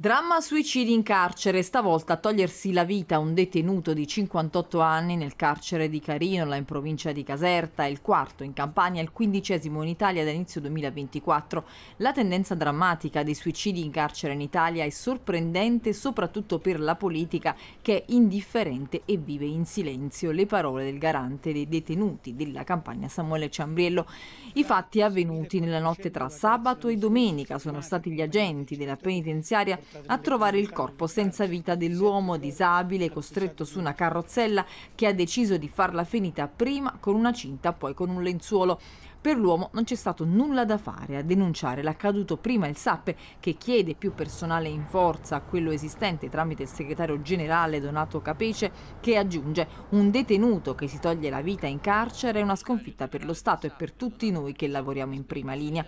Dramma suicidi in carcere, stavolta a togliersi la vita un detenuto di 58 anni nel carcere di Carinola in provincia di Caserta, il quarto in Campania, il quindicesimo in Italia dall'inizio 2024. La tendenza drammatica dei suicidi in carcere in Italia è sorprendente soprattutto per la politica che è indifferente e vive in silenzio le parole del garante dei detenuti della campagna Samuele Ciambriello. I fatti avvenuti nella notte tra sabato e domenica sono stati gli agenti della penitenziaria a trovare il corpo senza vita dell'uomo disabile costretto su una carrozzella che ha deciso di farla finita prima con una cinta, poi con un lenzuolo. Per l'uomo non c'è stato nulla da fare a denunciare l'accaduto prima il SAP che chiede più personale in forza a quello esistente tramite il segretario generale Donato Capece che aggiunge un detenuto che si toglie la vita in carcere è una sconfitta per lo Stato e per tutti noi che lavoriamo in prima linea.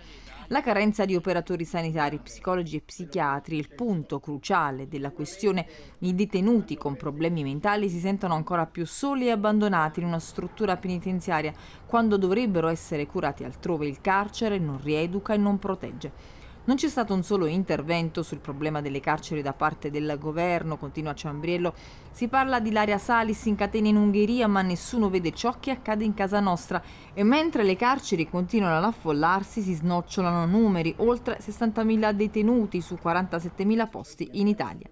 La carenza di operatori sanitari, psicologi e psichiatri, il punto cruciale della questione, i detenuti con problemi mentali si sentono ancora più soli e abbandonati in una struttura penitenziaria quando dovrebbero essere curati assicurati altrove il carcere non rieduca e non protegge. Non c'è stato un solo intervento sul problema delle carceri da parte del governo, continua Ciambriello. Si parla di Laria Salis in catena in Ungheria, ma nessuno vede ciò che accade in casa nostra. E mentre le carceri continuano ad affollarsi, si snocciolano numeri, oltre 60.000 detenuti su 47.000 posti in Italia.